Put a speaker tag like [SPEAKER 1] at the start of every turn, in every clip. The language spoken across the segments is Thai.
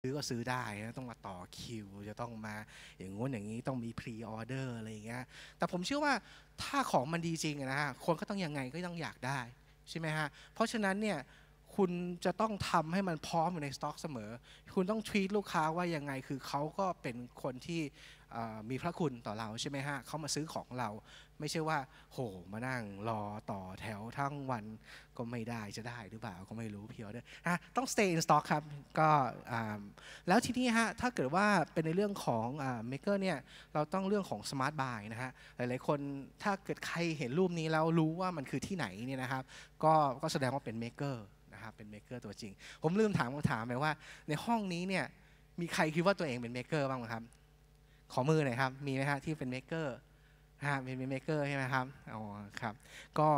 [SPEAKER 1] ซื้อก็ซื้อได้นะต้องมาต่อคิวจะต้องมาอย่างงู้นอย่างนี้ต้องมีพรีออเดอร์อะไรอย่างเงี้ยแต่ผมเชื่อว่าถ้าของมันดีจริงนะฮะคนก็ต้องยังไงก็ต้องอยากได้ใช่ไหมฮะเพราะฉะนั้นเนี่ยคุณจะต้องทำให้มันพร้อมอยู่ในสต็อกเสมอคุณต้องทวีตลูกค้าว่ายังไงคือเขาก็เป็นคนที่มีพระคุณต่อเราใช่ไหมฮะเขามาซื้อของเราไม่ใช่ว่าโหมานั่ง รอต่อแถวทั้งวันก็ไม่ได้จะได้หรือเปล่าก็ไม่รู้เพียวด้วยฮะต้อง stay in stock ครับก็แล้วทีนี้ฮะถ้าเกิดว่าเป็นในเรื่องของเมกเกอร์เนี่ยเราต้องเรื่องของ smart buy นะฮะหลายๆคนถ้าเกิดใครเห็นรูปนี้แล้วรู้ว่ามันคือที่ไหนเนี่ยนะครับก็ก็แสดงว่าเป็นเมกเกอร์นะครับเป็นเมกเกอร์ตัวจริงผมลืมถามคำถามไปว่า ในห้องนี้เนี่ยมีใครคิดว่าตัวเองเป็นเมกเกอร์บ้างครับขอมือหน่อยครับ มีไหมฮะที่เป็นเมเกอร์ฮะ เป็นเมเกอร์ใช่ไหมครับ อ๋อ ครับ ก็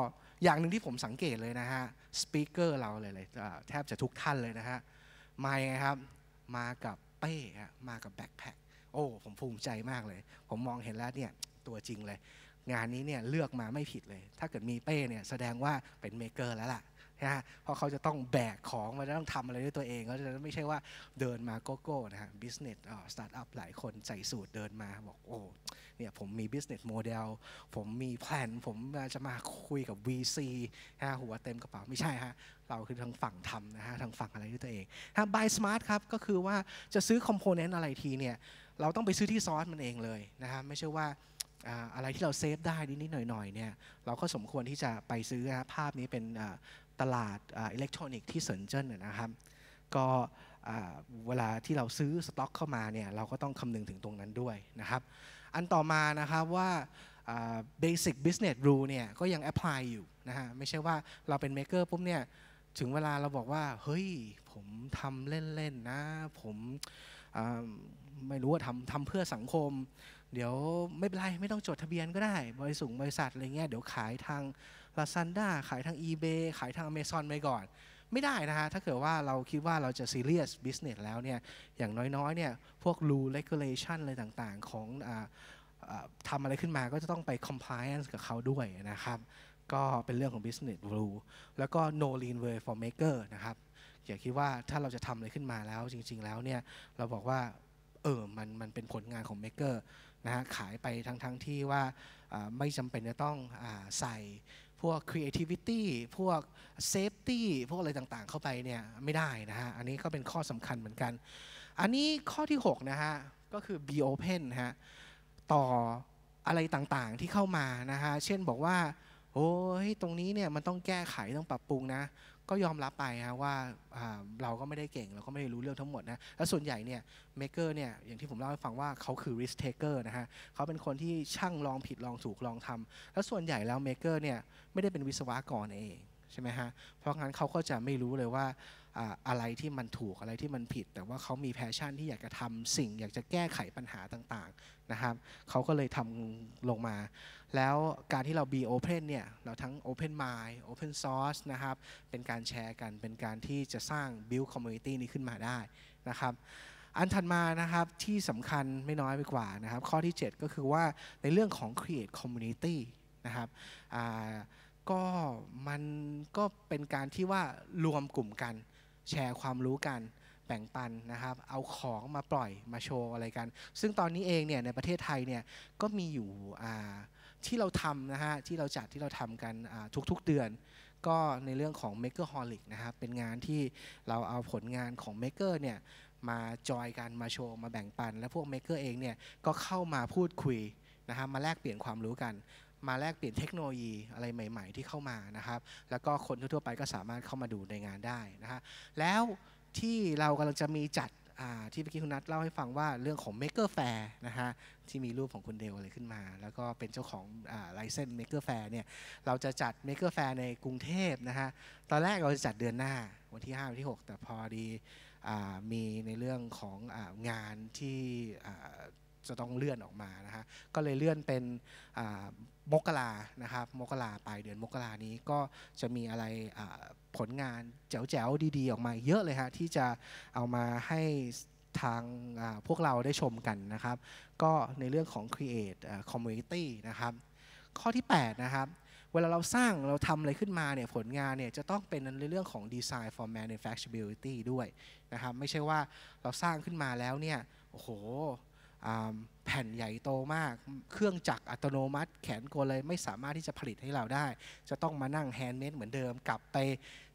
[SPEAKER 1] อย่างหนึ่งที่ผมสังเกตเลยนะฮะสปีกเกอร์เราเลยเลยแทบจะทุกท่านเลยนะฮะ มาไงครับ มากับเป้มากับแบ็คแพคโอ้ ผมภูมิใจมากเลย ผมมองเห็นแล้วเนี่ยตัวจริงเลย งานนี้เนี่ยเลือกมาไม่ผิดเลย ถ้าเกิดมีเป้เนี่ยแสดงว่าเป็นเมเกอร์แล้วล่ะนะฮะเพราะเขาจะต้องแบกของมันจะต้องทำอะไรด้วยตัวเองเขาจะไม่ใช่ว่าเดินมาโกโก้นะฮะบิสเนสสตาร์ทอัพหลายคนใส่สูตรเดินมาบอกโอ้เนี่ยผมมีบิสเนสโมเดลผมมีแผนผมจะมาคุยกับ VC ฮะหัวเต็มกระเป๋าไม่ใช่ฮะเราคือทางฝั่งทำนะฮะทางฝั่งอะไรด้วยตัวเองฮะ buy smart ครับก็คือว่าจะซื้อคอมโพเนนต์อะไรทีเนี่ยเราต้องไปซื้อที่ซอสมันเองเลยนะฮะไม่ใช่ว่าอะไรที่เราเซฟได้นิดๆหน่อยๆเนี่ยเราก็สมควรที่จะไปซื้อนะภาพนี้เป็นตลาดอิเล็กทรอนิกส์ที่เซินเจอรนนะครับก็เวลาที่เราซื้อสต็อกเข้ามาเนี่ยเราก็ต้องคำนึงถึงตรงนั้นด้วยนะครับอันต่อมานะครับว่า basic business rule เนี่ยก็ยัง apply อยู่นะฮะไม่ใช่ว่าเราเป็น maker ปุ๊บเนี่ยถึงเวลาเราบอกว่าเฮ้ยผมทำเล่นๆนะผมไม่รู้ว่าทำทำเพื่อสังคม เดี๋ยวไม่เป็นไรไม่ต้องจดทะเบียนก็ได้บริสุทธิ์บริษัทอะไรเงี้ยเดี๋ยวขายทาง Lazada ขายทาง eBay ขายทาง Amazon ไปก่อนไม่ได้นะฮะถ้าเกิดว่าเราคิดว่าเราจะ serious business แล้วเนี่ยอย่างน้อยๆเนี่ยพวก rule regulation อะไรต่างๆ ของอทำอะไรขึ้นมาก็จะต้องไป compliance กับเขาด้วยนะครับก็เป็นเรื่องของ business rule แล้วก็ no lean way for maker นะครับอย่าคิดว่าถ้าเราจะทำอะไรขึ้นมาแล้วจริงๆแล้วเนี่ยเราบอกว่าเออมันมันเป็นผลงานของ maker นะฮะขายไปทั้งๆทที่ว่าไม่จำเป็นจะต้องอใส่พวก creativity พวก safety พวกอะไรต่างๆ เข้าไปเนี่ยไม่ได้นะฮะ อันนี้ก็เป็นข้อสำคัญเหมือนกัน อันนี้ข้อที่6นะฮะก็คือ be open ฮะต่ออะไรต่างๆที่เข้ามานะฮะเช่นบอกว่าโอ้ยตรงนี้เนี่ยมันต้องแก้ไขต้องปรับปรุงนะก็ยอมรับไปฮะว่าเราก็ไม่ได้เก่งเราก็ไม่ได้รู้เรื่องทั้งหมดนะและส่วนใหญ่เนี่ยเมเกอร์เนี่ยอย่างที่ผมเล่าให้ฟังว่าเขาคือ risk taker นะฮะเขาเป็นคนที่ช่างลองผิดลองถูกลองทำและส่วนใหญ่แล้วเมเกอร์เนี่ยไม่ได้เป็นวิศวกรเองใช่ไหมฮะ เพราะงั้นเขาก็จะไม่รู้เลยว่าอะไรที่มันถูกอะไรที่มันผิด แต่ว่าเขามีแพชชั่นที่อยากจะทำสิ่งอยากจะแก้ไขปัญหาต่างๆนะครับเขาก็เลยทำลงมา แล้วการที่เรา be open เนี่ย เราทั้ง open mind open source นะครับ เป็นการแชร์กัน เป็นการที่จะสร้าง build community นี้ขึ้นมาได้นะครับ อันถัดมานะครับที่สำคัญไม่น้อยไปกว่านะครับข้อที่ 7 ก็คือว่าในเรื่องของ create community นะครับก็มันก็เป็นการที่ว่ารวมกลุ่มกัน แชร์ความรู้กัน แบ่งปันนะครับเอาของมาปล่อยมาโชว์อะไรกัน ซึ่งตอนนี้เองเนี่ยในประเทศไทยเนี่ยก็มีอยู่ที่เราทำนะฮะที่เราจัดที่เราทำกันทุกๆเดือน ก็ในเรื่องของ Maker h o l i c นะครับเป็นงานที่เราเอาผลงานของ Maker เนี่ยมาจอยกันมาโชว์มาแบ่งปันและพวก Maker เองเนี่ยก็เข้ามาพูดคุยนะฮะมาแลกเปลี่ยนความรู้กันมาแลกเปลี่ยนเทคโนโลยีอะไรใหม่ ๆ ที่เข้ามานะครับ แล้วก็คนทั่วๆไปก็สามารถเข้ามาดูในงานได้นะฮะแล้วที่เรากำลังจะมีจัดที่เมื่อกี้คุณนัทเล่าให้ฟังว่าเรื่องของ Maker Fair นะฮะที่มีรูปของคุณเดลอะไรขึ้นมา แล้วก็เป็นเจ้าของลายเส้น Maker Fair เนี่ยเราจะจัด Maker Fair ในกรุงเทพนะฮะตอนแรกเราจะจัดเดือนหน้าวันที่5วันที่6 แต่พอดีมีในเรื่องของงานที่จะต้องเลื่อนออกมานะฮะก็เลยเลื่อนเป็นมกรานะครับ มกราปลายเดือนมกรานี้ก็จะมีอะไรผลงานแจ๋วๆดีๆออกมาเยอะเลยฮะที่จะเอามาให้ทางพวกเราได้ชมกันนะครับ ก็ในเรื่องของ Create Community นะครับข้อที่8นะครับเวลาเราสร้างเราทำอะไรขึ้นมาเนี่ยผลงานเนี่ยจะต้องเป็นในเรื่องของ Design for Manufacturability ด้วยนะครับไม่ใช่ว่าเราสร้างขึ้นมาแล้วเนี่ยโอ้โหแผ่นใหญ่โตมาก เครื่องจักรอัตโนมัติแขนกลเลยไม่สามารถที่จะผลิตให้เราได้ จะต้องมานั่งแฮนด์เมดเหมือนเดิมกลับไป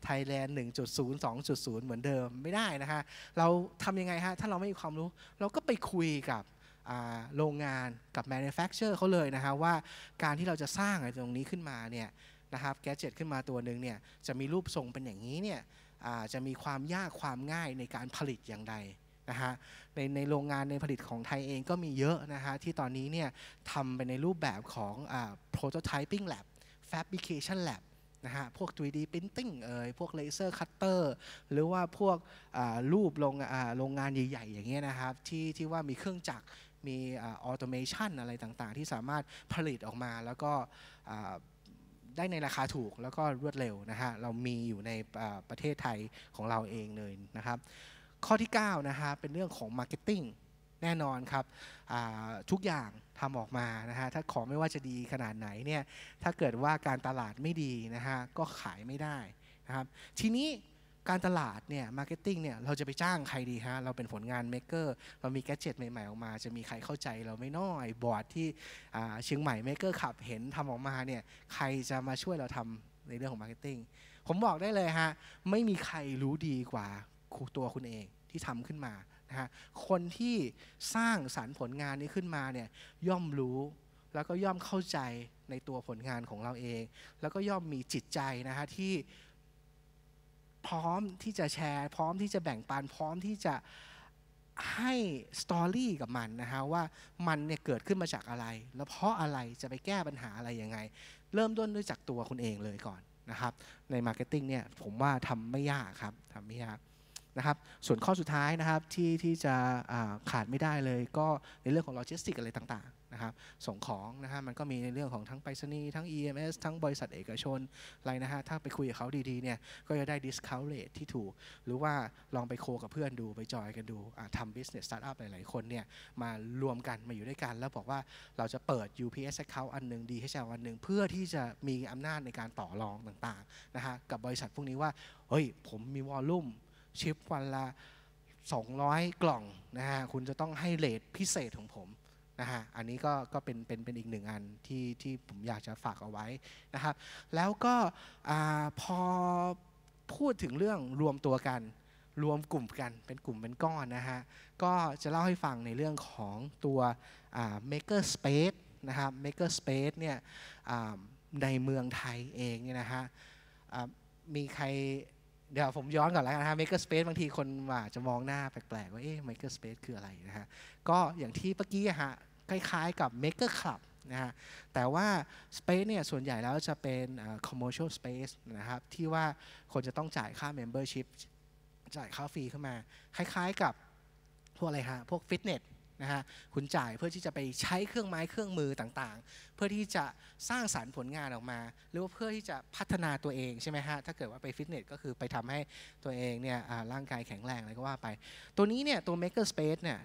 [SPEAKER 1] ไทยแลนด์1.0 2.0 เหมือนเดิมไม่ได้นะคะเราทำยังไงฮะถ้าเราไม่มีความรู้ เราก็ไปคุยกับโรงงานกับแมนูแฟคเจอร์เขาเลยนะฮะว่าการที่เราจะสร้างอะไรตรงนี้ขึ้นมาเนี่ยนะครับแกจิตขึ้นมาตัวหนึ่งเนี่ยจะมีรูปทรงเป็นอย่างนี้เนี่ยจะมีความยากความง่ายในการผลิตอย่างไรนะฮะในในโรงงานในผลิตของไทยเองก็มีเยอะนะฮะที่ตอนนี้เนี่ยทำไปในรูปแบบของอ่า prototyping lab fabrication lab นะฮะพวก 3D printing เอ่ยพวกเลเซอร์คัตเตอร์หรือว่าพวกรูปโรงโรงงานใหญ่ๆอย่างเงี้ยนะครับที่ที่ว่ามีเครื่องจักรมีออโตเมชันอะไรต่างๆ ที่สามารถผลิตออกมาแล้วก็ได้ในราคาถูกแล้วก็รวดเร็วนะฮะเรามีอยู่ในประเทศไทยของเราเองเลยนะครับข้อที่9นะฮะเป็นเรื่องของ Marketing แน่นอนครับทุกอย่างทำออกมานะฮะถ้าของไม่ว่าจะดีขนาดไหนเนี่ยถ้าเกิดว่าการตลาดไม่ดีนะฮะก็ขายไม่ได้นะครับทีนี้การตลาดเนี่ยมาร์เก็ตติ้งเนี่ยเราจะไปจ้างใครดีฮะเราเป็นผลงานเมคเกอร์เรามีแกจิตใหม่ๆออกมา จะมีใครเข้าใจเราไม่น้อยบอร์ดที่เชียงใหม่เมคเกอร์ขับเห็นทำออกมาเนี่ยใครจะมาช่วยเราทำในเรื่องของมาร์เก็ตติ้งผมบอกได้เลยฮะไม่มีใครรู้ดีกว่าตัวคุณเองที่ทำขึ้นมา นะฮะ คนที่สร้างสารรค์ผลงานนี้ขึ้นมาเนี่ย ย่อมรู้ แล้วก็ย่อมเข้าใจในตัวผลงานของเราเอง แล้วก็ย่อมมีจิตใจนะฮะที่พร้อมที่จะแชร์ พร้อมที่จะแบ่งปัน พร้อมที่จะให้สตอรี่กับมันนะฮะว่ามันเนี่ยเกิดขึ้นมาจากอะไร แล้วเพราะอะไรจะไปแก้ปัญหาอะไรยังไง เริ่มต้นด้วยจากตัวคุณเองเลยก่อนนะครับ ในมาร์เก็ตติ้งเนี่ยผมว่าทำไม่ยากครับทำไม่ยากนะครับส่วนข้อสุดท้ายนะครับที่ที่จะขาดไม่ได้เลยก็ในเรื่องของโลจิสติกอะไรต่างๆนะครับส่งของนะฮะมันก็มีในเรื่องของทั้งไปรษณีย์ทั้ง EMS ทั้งบริษัทเอกชนอะไรนะฮะถ้าไปคุยกับเขาดีๆเนี่ยก็จะได้ดิสคาวเลทที่ถูก หรือว่าลองไปโคกับเพื่อนดูไปจอยกันดูทำบิสเนสสตาร์ทอัพหลายๆคนเนี่ยมารวมกันมาอยู่ด้วยกันแล้วบอกว่าเราจะเปิด UPS account อันหนึ่ง DHL อันหนึ่งเพื่อที่จะมีอำนาจในการต่อรองต่างๆนะฮะกับบริษัทพวกนี้ว่าเฮ้ย ผมมีวอลลุ่มชิปวันละ200 กล่องนะฮะ คุณจะต้องให้เลทพิเศษของผมนะฮะ อันนี้ก็ ก็เป็น เป็น เป็นอีกหนึ่งอันที่ ที่ผมอยากจะฝากเอาไว้นะครับ แล้วก็พอ พูดถึงเรื่องรวมตัวกัน รวมกลุ่มกัน เป็นกลุ่มเป็นก้อนนะฮะ ก็จะเล่าให้ฟังในเรื่องของตัว maker space นะครับ maker space เนี่ยในเมืองไทยเองเนี่ยนะฮะมีใครเดี๋ยวผมย้อนก่อนแล้วกันนะฮะ maker space บางทีคนอาจจะมองหน้าแปลกๆว่าเอ๊ะ maker space คืออะไรนะฮะ ก็อย่างที่เมื่อกี้ฮะคล้ายๆกับ maker club นะฮะ แต่ว่า space เนี่ยส่วนใหญ่แล้วจะเป็น commercial space นะครับที่ว่าคนจะต้องจ่ายค่า membership จ่ายค่าฟรีเข้ามาคล้ายๆกับพวกอะไรฮะพวกฟิตเนสนะฮะคุณจ่ายเพื่อที่จะไปใช้เครื่องไม้เครื่องมือต่างๆ เพื่อที่จะสร้างสารรค์ผลงานออกมา หรือว่าเพื่อที่จะพัฒนาตัวเองใช่ไหมฮะถ้าเกิดว่าไปฟิตเนสก็คือไปทำให้ตัวเองเนี่ยร่างกายแข็งแรงอะไรก็ว่าไป ตัวนี้เนี่ยตัว maker space เนี่ย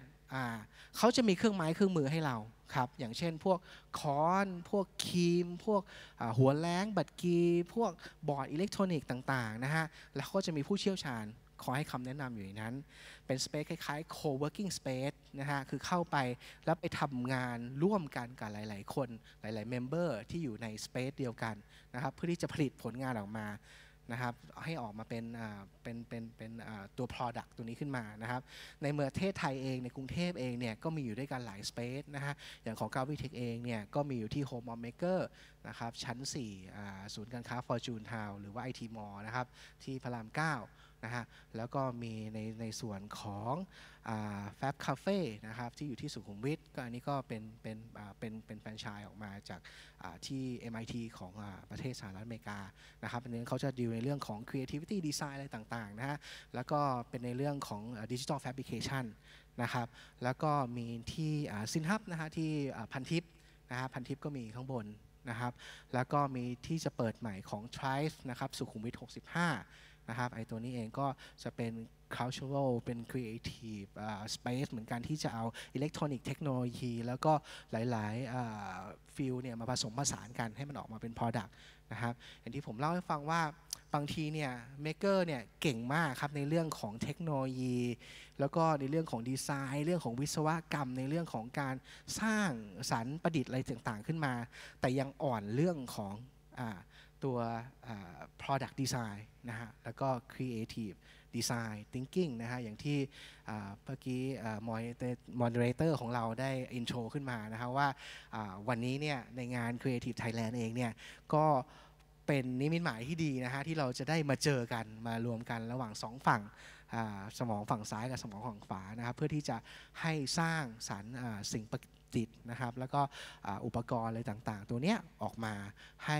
[SPEAKER 1] เขาจะมีเครื่องไม้เครื่องมือให้เราครับอย่างเช่นพวกคอน พวกคีมพวกหัวแรงบัตรกีพวกบอร์ดอิเล็กทรอนิกส์ต่างๆนะฮะแล้วก็จะมีผู้เชี่ยวชาญคอยให้คำแนะนำอยู่ในนั้น เป็นสเปซคล้าย ๆ co-working space นะฮะ คือเข้าไปแล้วไปทำงานร่วมกันกับหลายๆ คน หลาย ๆ เมมเบอร์ที่อยู่ในสเปซเดียวกันนะครับ เพื่อที่จะผลิตผลงานออกมานะครับ ให้ออกมาเป็นเป็น เป็น เป็นตัว Product ตัวนี้ขึ้นมานะครับ ในเมืองเทศไทยเองในกรุงเทพเองเนี่ย ก็มีอยู่ด้วยกันหลาย Space นะฮะ อย่างของกาวิเทคเองเนี่ย ก็มีอยู่ที่ Home o f Maker นะครับ ชั้น 4ศูนย์การค้า Fortune Town หรือว่า IT m a l l นะครับ ที่พระราม 9นะฮะแล้วก็มีในในส่วนของแฟบคาเฟ่นะครับที่อยู่ที่สุขุมวิทก็อันนี้ก็เป็นเป็นเป็นเป็นแฟรนไชส์ออกมาจากที่ MIT ของประเทศสหรัฐอเมริกานะครับอันนี้เขาจะดูในเรื่องของ creativity design อะไรต่างๆนะฮะแล้วก็เป็นในเรื่องของ digital fabrication นะครับแล้วก็มีที่ซินฮับนะฮะที่พันทิปนะฮะพันทิปก็มีข้างบนนะครับแล้วก็มีที่จะเปิดใหม่ของ t r i ฟ e นะครับสุขุมวิท65นะครับไอตัวนี้เองก็จะเป็น cultural เป็น creative uh, space เหมือนกันที่จะเอาอิเล็กทรอนิกส์เทคโนโลยี แล้วก็หลายๆฟิลเนี่ยมาผสมผสานกันให้มันออกมาเป็น product นะครับอย่างที่ผมเล่าให้ฟังว่าบางทีเนี่ย maker เนี่ยเก่งมากครับในเรื่องของเทคโนโลยี แล้วก็ในเรื่องของดีไซน์เรื่องของวิศวกรรม ในเรื่องของการสร้างสรรค์ประดิษฐ์อะไรต่างๆขึ้นมา แต่ยังอ่อนเรื่องของตัว product design นะฮะ แล้วก็ creative design thinking นะฮะ อย่างที่เมื่อกี้ moderator ของเราได้ intro ขึ้นมา นะฮะว่าวันนี้เนี่ยในงาน creative Thailand เองเนี่ย ก็เป็นนิมิตหมายที่ดีนะฮะที่เราจะได้มาเจอกันมารวมกันระหว่างสองฝั่งสมองฝั่งซ้ายกับสมองฝั่งขวานะครับเพื่อที่จะให้สร้างสรรค์สิ่งประดิษฐ์นะครับ แล้วก็อุปกรณ์อะไรต่าง ๆ ตัวเนี้ยออกมาให้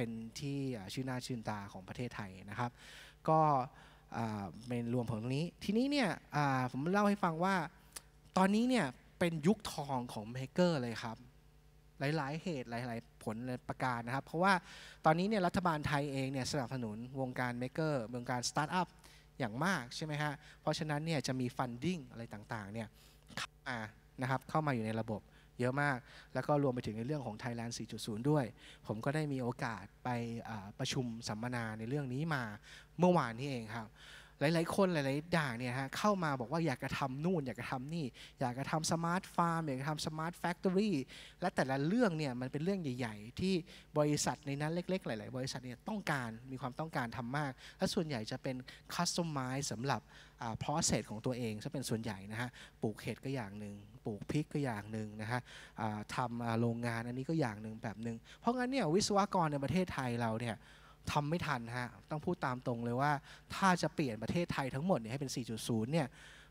[SPEAKER 1] เป็นที่ชื่นหน้าชื่นตาของประเทศไทยนะครับ ก็เป็นรวมผลตรงนี้ ทีนี้เนี่ยผมเล่าให้ฟังว่า ตอนนี้เนี่ยเป็นยุคทองของเมเกอร์เลยครับ หลายๆ เหตุหลายๆผลประการนะครับ เพราะว่าตอนนี้เนี่ยรัฐบาลไทยเองเนี่ยสนับสนุนวงการเมเกอร์วงการสตาร์ทอัพอย่างมากใช่ไหมฮะ เพราะฉะนั้นเนี่ยจะมีฟันดิ้งอะไรต่างๆเนี่ยเข้ามานะครับเข้ามาอยู่ในระบบเยอะมาก แล้วก็รวมไปถึงในเรื่องของ Thailand 4.0 ด้วย ผมก็ได้มีโอกาสไปประชุมสัมมนาในเรื่องนี้มาเมื่อวานนี้เองครับหลาย ๆ คนหลายๆด่างเนี่ยฮะเข้ามาบอกว่าอยากจะทำนู่นอยากจะทำนี่อยากจะทำสมาร์ทฟาร์มอยากจะทำสมาร์ทแฟคทอรี่และแต่ละเรื่องเนี่ยมันเป็นเรื่องใหญ่ ๆ ที่บริษัทในนั้นเล็ก ๆ หลาย ๆ บริษัทเนี่ยต้องการมีความต้องการทำมากและส่วนใหญ่จะเป็นคัสตอมไมซ์สำหรับพาร์เซตของตัวเองซะเป็นส่วนใหญ่นะฮะปลูกเห็ดก็อย่างหนึ่งปลูกพริกก็อย่างหนึ่งนะฮะทำโรงงานอันนี้ก็อย่างหนึ่งแบบหนึ่งเพราะงั้นเนี่ยวิศวกรในประเทศไทยเราเนี่ยทำไม่ทันฮะต้องพูดตามตรงเลยว่า ถ้าจะเปลี่ยนประเทศไทยทั้งหมดเนี่ยให้เป็น 4.0 เนี่ย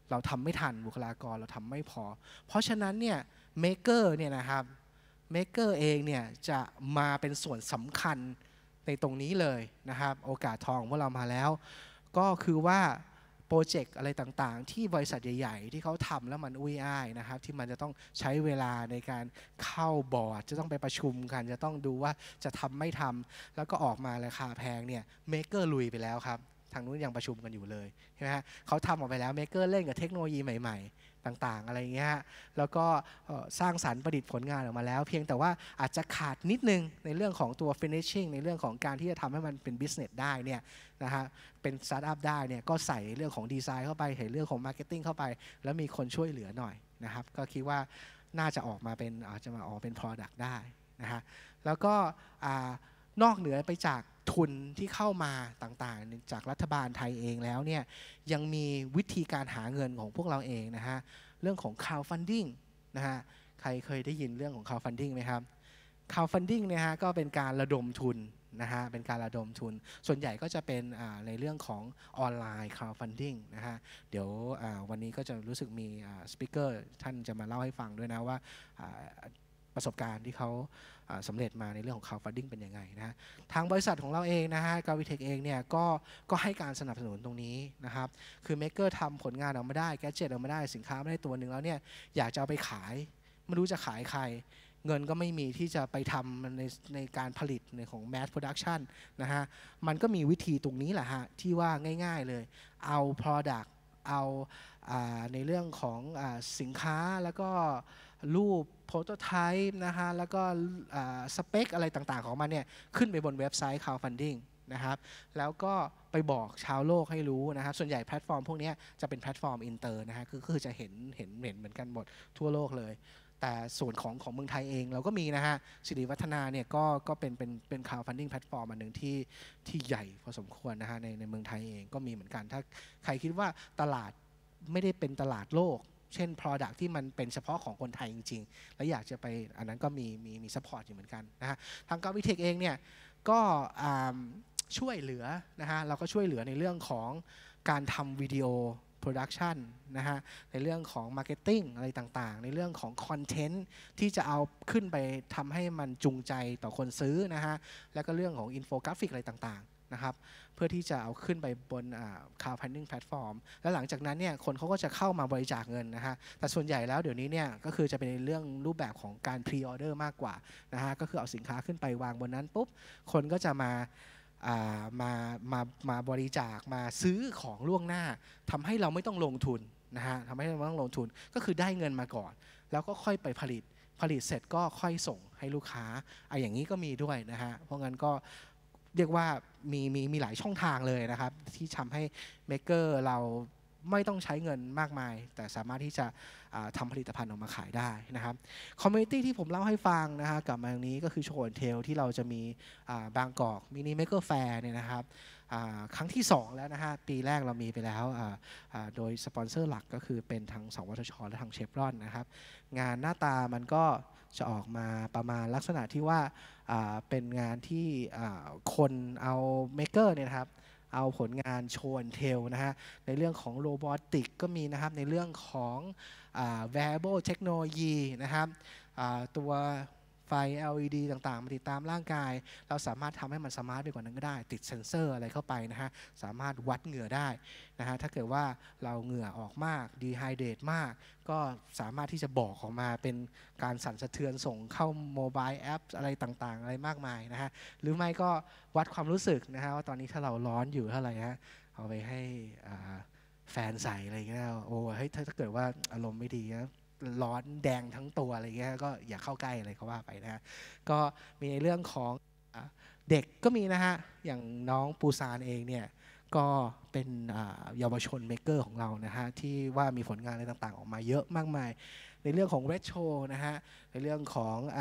[SPEAKER 1] เราทำไม่ทันบุคลากรเราทำไม่พอ เพราะฉะนั้นเนี่ยเมเกอร์เนี่ยนะครับเมเกอร์เองเนี่ยจะมาเป็นส่วนสำคัญในตรงนี้เลยนะครับโอกาสทองเมื่อเรามาแล้ว ก็คือว่าโปรเจกต์อะไรต่างๆ ที่บริษัทใหญ่ๆที่เขาทำแล้วมันอุ้ยอ้ายนะครับที่มันจะต้องใช้เวลาในการเข้าบอร์ด จะต้องไปประชุมกันจะต้องดูว่าจะทำไม่ทำแล้วก็ออกมาราคาแพงเนี่ยเมกเกอร์ลุยไปแล้วครับทางนู้นยังประชุมกันอยู่เลยใช่ไหมฮะเขาทำออกไปแล้วเมเกอร์เล่นกับเทคโนโลยีใหม่ ๆต่าง ๆ อะไรเงี้ยฮะแล้วก็สร้างสรรค์ประดิษฐ์ผลงานออกมาแล้ว เพียงแต่ว่าอาจจะขาดนิดนึงในเรื่องของตัว finishing ในเรื่องของการที่จะทำให้มันเป็น business ได้เนี่ยนะฮะเป็นสตาร์ทอัพได้เนี่ยก็ใส่เรื่องของดีไซน์เข้าไป ใส่เรื่องของ marketing เข้าไป แล้วมีคนช่วยเหลือหน่อยนะครับก็คิดว่าน่าจะออกมาเป็นอาจจะมาออกเป็น product ได้นะฮะแล้วก็นอกเหนือไปจากทุนที่เข้ามาต่างๆจากรัฐบาลไทยเองแล้วเนี่ยยังมีวิธีการหาเงินของพวกเราเองนะฮะเรื่องของ crowdfunding นะฮะใครเคยได้ยินเรื่องของ crowdfunding ไหมครับ crowdfunding เนี่ยฮะก็เป็นการระดมทุนนะฮะเป็นการระดมทุน ส่วนใหญ่ก็จะเป็นในเรื่องของออนไลน์ crowdfunding นะฮะเดี๋ยววันนี้ก็จะรู้สึกมีสปิเกอร์ท่านจะมาเล่าให้ฟังด้วยนะว่าประสบการณ์ที่เขาสำเร็จมาในเรื่องของคาวฟันดิ้งเป็นยังไงนะทางบริษัทของเราเองนะฮะกาวิเทคเองเนี่ยก็ก็ให้การสนับสนุนตรงนี้นะครับ คือเมคเกอร์ทำผลงานออกมาได้แกเจ็ตออกมาได้สินค้าไม่ได้ตัวหนึ่งแล้วเนี่ยอยากจะเอาไปขายไม่รู้จะขายใคร เงินก็ไม่มีที่จะไปทำในในการผลิตในของ mass production นะฮะ มันก็มีวิธีตรงนี้แหละฮะที่ว่าง่ายๆเลยเอา product เอาอาในเรื่องของอสินค้าแล้วก็รูปโปรโตไทป์นะฮะ แล้วก็สเปคอะไรต่างๆของมันเนี่ยขึ้นไปบนเว็บไซต์ crowdfunding นะครับ แล้วก็ไปบอกชาวโลกให้รู้นะครับ ส่วนใหญ่แพลตฟอร์มพวกนี้จะเป็นแพลตฟอร์มอินเตอร์นะฮะ คือคือจะเห็นเห็นเห็นเหมือนกันหมดทั่วโลกเลย แต่ส่วนของของเมืองไทยเองเราก็มีนะฮะสิริวัฒนาเนี่ยก็ก็เป็นเป็นเป็นคาวฟันดิ้งแพลตฟอร์มอันหนึ่งที่ที่ใหญ่พอสมควรนะฮะในในเมืองไทยเองก็มีเหมือนกัน ถ้าใครคิดว่าตลาดไม่ได้เป็นตลาดโลกเช่น Product ที่มันเป็นเฉพาะของคนไทยจริง ๆ และอยากจะไปอันนั้นก็มีมีมีซัพพอร์ตอยู่เหมือนกันนะฮะทางกาวิเทคเองเนี่ยก็ช่วยเหลือนะฮะเราก็ช่วยเหลือในเรื่องของการทำวิดีโอโปรดักชันนะฮะในเรื่องของมาร์เก็ตติ้งอะไรต่างๆ ในเรื่องของคอนเทนต์ที่จะเอาขึ้นไปทำให้มันจูงใจต่อคนซื้อนะฮะแล้วก็เรื่องของอินโฟกราฟิกอะไรต่างๆนะครับเพื่อที่จะเอาขึ้นไปบนคาวพันนิ่งแพลตฟอร์มแล้วหลังจากนั้นเนี่ยคนเขาก็จะเข้ามาบริจาคเงินนะฮะแต่ส่วนใหญ่แล้วเดี๋ยวนี้เนี่ยก็คือจะเป็นเรื่องรูปแบบของการพรีออเดอร์มากกว่านะฮะก็คือเอาสินค้าขึ้นไปวางบนนั้นปุ๊บคนก็จะมามามามาบริจาคมาซื้อของล่วงหน้า ทำให้เราไม่ต้องลงทุนนะฮะทำให้เราไม่ต้องลงทุนก็คือได้เงินมาก่อน แล้วก็ค่อยไปผลิต ผลิตเสร็จก็ค่อยส่งให้ลูกค้าไอ้อย่างนี้ก็มีด้วยนะฮะเพราะงั้นก็เรียกว่ามีมีมีหลายช่องทางเลยนะครับ ที่ทำให้เมกเกอร์เราไม่ต้องใช้เงินมากมาย แต่สามารถที่จะทำผลิตภัณฑ์ออกมาขายได้นะครับคอมมูนิตี้ที่ผมเล่าให้ฟังนะฮะกับมาตรงนี้ก็คือโชว์เทลที่เราจะมีบางกอกมินิเมกเกอร์แฟร์เนี่ยนะครับครั้งที่2แล้วนะฮะปีแรกเรามีไปแล้วโดยสปอนเซอร์หลักก็คือเป็นทางสวทชและทางเชฟรอนนะครับงานหน้าตามันก็จะออกมาประมาณลักษณะที่ว่าเป็นงานที่คนเอาเมเกอร์เนี่ยครับเอาผลงานโชว์เทลนะฮะในเรื่องของโรบอติกก็มีนะครับในเรื่องของ variable technology นะครับตัวไฟ LED ต่างๆ มาติดตามร่างกาย เราสามารถทำให้มันสมาร์ทไปกว่านั้นก็ได้ ติดเซ็นเซอร์อะไรเข้าไปนะฮะ สามารถวัดเหงื่อได้นะฮะ ถ้าเกิดว่าเราเหงื่อออกมาก ดีไฮเดตมาก ก็สามารถที่จะบอกออกมาเป็นการสั่นสะเทือนส่ง เข้าโมบายแอปอะไรต่างๆ อะไรมากมายนะฮะ หรือไม่ก็วัดความรู้สึกนะฮะว่าตอนนี้ถ้าเราร้อนอยู่เท่าไหร่ฮะเอาไปให้แฟนใส่อะไรเงี้ย โอ้เฮ้ยถ้าเกิดว่าอารมณ์ไม่ดีนะร้อนแดงทั้งตัวอะไรเงี้ยก็อย่าเข้าใกล้อะไรเขาว่าไปนะฮะก็มีในเรื่องของเด็กก็มีนะฮะอย่างน้องปูซานเองเนี่ยก็เป็นเยาวชนเมกเกอร์ของเรานะฮะที่ว่ามีผลงานอะไรต่างๆ ออกมาเยอะมากมายในเรื่องของเรชโชนะฮะในเรื่องของอ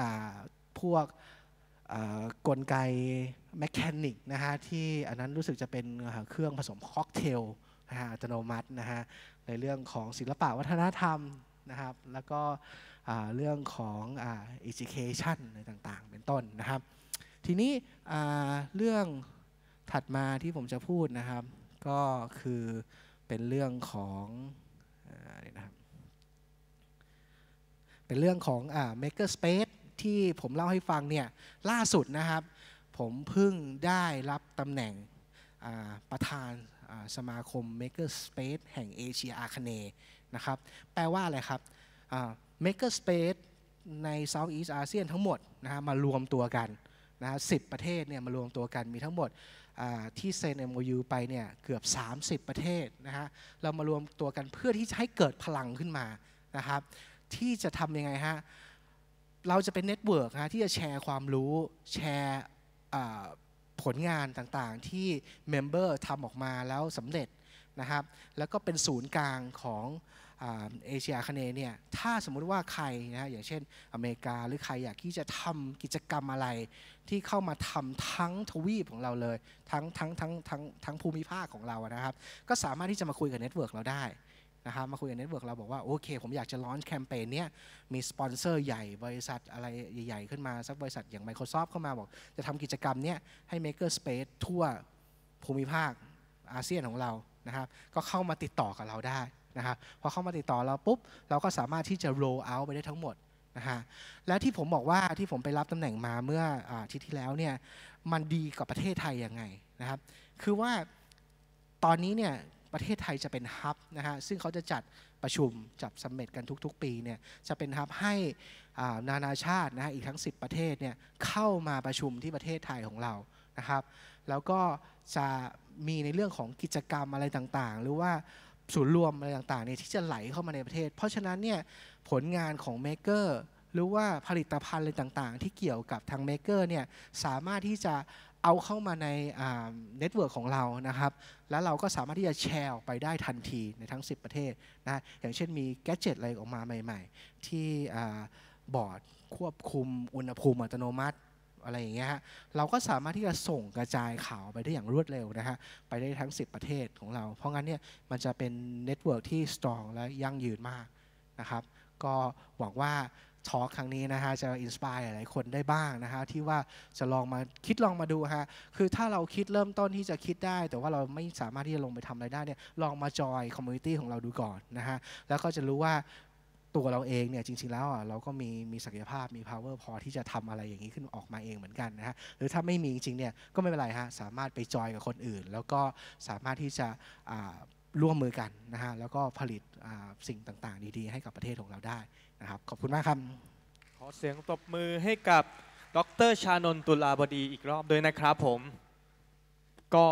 [SPEAKER 1] พวกกลไกแมชชีนิกนะฮะที่อันนั้นรู้สึกจะเป็นเครื่องผสมค็อกเทลนะฮะอัตโนมัตินะฮะในเรื่องของศิลปะวัฒนธรรมนะครับแล้วก็เรื่องของอ education อะไรต่างๆ เป็นต้นนะครับ ทีนี้เรื่องถัดมาที่ผมจะพูดนะครับ ก็คือเป็นเรื่องของนี่นะครับเป็นเรื่องของอ่า maker space ที่ผมเล่าให้ฟังเนี่ย ล่าสุดนะครับ ผมเพิ่งได้รับตำแหน่งประธานสมาคม Maker Space แห่งเอเชียอาคเนนะครับแปลว่าอะไรครับ Maker Space ใน Southeast อาเซียนทั้งหมดนะฮะมารวมตัวกันนะฮะสิประเทศเนี่ยมารวมตัวกันมีทั้งหมดที่เซ็น MOU ไปเนี่ยเกือบ 30 ประเทศนะฮะเรามารวมตัวกันเพื่อที่จะให้เกิดพลังขึ้นมานะครับที่จะทำยังไงฮะเราจะเป็นเน็ตเวิร์กนะที่จะแชร์ความรู้แชร์ผลงานต่างๆที่เมมเบอร์ทำออกมาแล้วสำเร็จนะครับ แล้วก็เป็นศูนย์กลางของเอเชียคเนเนี่ยถ้าสมมุติว่าใครนะอย่างเช่น อเมริกาหรือใครอยากที่จะทำกิจกรรมอะไร ที่เข้ามาทำทั้งทวีปของเราเลยทั้งทั้งทั้งทั้งทั้งภูมิภาคของเรานะครับ ก็สามารถที่จะมาคุยกับเน็ตเวิร์กเราได้ะครับมาคุยกับเน็ตเวิร์กเราบอกว่าโอเคผมอยากจะลอน์แคมเปญเนี้ยมีสปอนเซอร์ใหญ่บริษัทอะไรใหญ่ ๆ ขึ้นมาสักบริษัทอย่าง Microsoft เข้ามาบอกจะทำกิจกรรมเนี้ยให้ Maker Space ทั่วภูมิภาคอาเซียนของเรานะครับก็เข้ามาติดต่อกับเราได้นะครับพอเข้ามาติดต่อเราปุ๊บเราก็สามารถที่จะ roll out ไปได้ทั้งหมดนะฮะและที่ผมบอกว่าที่ผมไปรับตำแหน่งมาเมื่ออาทิตย์ที่แล้วเนี่ยมันดีกับประเทศไทยยังไงนะครับคือว่าตอนนี้เนี่ยประเทศไทยจะเป็นฮับนะฮะซึ่งเขาจะจัดประชุมจับสัมเมตกันทุก ๆ ปีเนี่ยจะเป็นฮับให้นานาชาตินะฮะอีกทั้ง10 ประเทศเนี่ยเข้ามาประชุมที่ประเทศไทยของเรานะครับ แล้วก็จะมีในเรื่องของกิจกรรมอะไรต่าง ๆ หรือว่าศูนย์รวมอะไรต่างๆเนี่ยที่จะไหลเข้ามาในประเทศ เพราะฉะนั้นเนี่ยผลงานของเมเกอร์หรือว่าผลิตภัณฑ์อะไรต่าง ๆ ที่เกี่ยวกับทางเมเกอร์เนี่ยสามารถที่จะเอาเข้ามาในเน็ตเวิร์กของเรานะครับ แล้วเราก็สามารถที่จะแชร์ไปได้ทันทีในทั้ง 10 ประเทศนะ อย่างเช่นมีแกจิตอะไรออกมาใหม่ๆ ที่บอร์ดควบคุมอุณหภูมิอัตโนมัติอะไรอย่างเงี้ยฮะเราก็สามารถที่จะส่งกระจายข่าวไปได้อย่างรวดเร็วนะฮะ ไปได้ทั้ง 10 ประเทศของเรา เพราะงั้นเนี่ยมันจะเป็นเน็ตเวิร์กที่สตรองและยั่งยืนมากนะครับ ก็หวังว่าทอล์กครั้งนี้นะฮะจะอินสปายหลายคนได้บ้างนะฮะที่ว่าจะลองมาคิดลองมาดูฮะคือถ้าเราคิดเริ่มต้นที่จะคิดได้ แต่ว่าเราไม่สามารถที่จะลงไปทำอะไรได้เนี่ยลองมาจอยคอมมูนิตี้ของเราดูก่อนนะฮะแล้วก็จะรู้ว่าตัวเราเองเนี่ยจริงๆแล้วอ่ะเราก็มีมีศักยภาพมี power พอที่จะทำอะไรอย่างนี้ขึ้นออกมาเองเหมือนกันนะฮะหรือถ้าไม่มีจริงๆเนี่ยก็ไม่เป็นไรฮะสามารถไปจอยกับคนอื่น แล้วก็สามารถที่จะร่วมมือกันนะฮะแล้วก็ผลิตสิ่งต่างๆ ดีๆ ให้กับประเทศของเราได้นะครับขอบคุณมากครับขอเสียงตบมือให้กับดรชานนตุลาบดีอีกรอบด้วยนะครับผมก็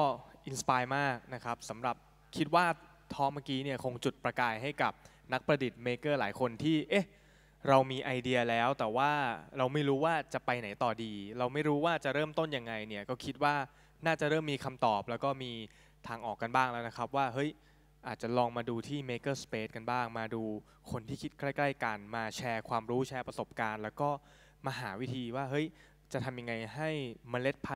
[SPEAKER 1] อินสปายมากนะครับสำหรับคิดว่าทอมเมื่อกี้เนี่ยคงจุดประกายให้กับนักประดิษฐ์เมเกอร์หลายคนที่เอ๊ะเรามีไอเดียแล้วแต่ว่าเราไม่รู้ว่าจะไปไหนต่อดี เราไม่รู้ว่าจะเริ่มต้นยังไงเนี่ยก็คิดว่าน่าจะเริ่มมีคำตอบ แล้วก็มีทางออกกันบ้างแล้วนะครับว่าเฮ้ยอาจจะลองมาดูที่ Maker Space กันบ้าง มาดูคนที่คิดใกล้ ๆ กัน มาแชร์ความรู้แชร์ประสบการณ์ แล้วก็มาหาวิธีว่า เฮ้ย จะทำยังไงให้เมล็ดพันธุ์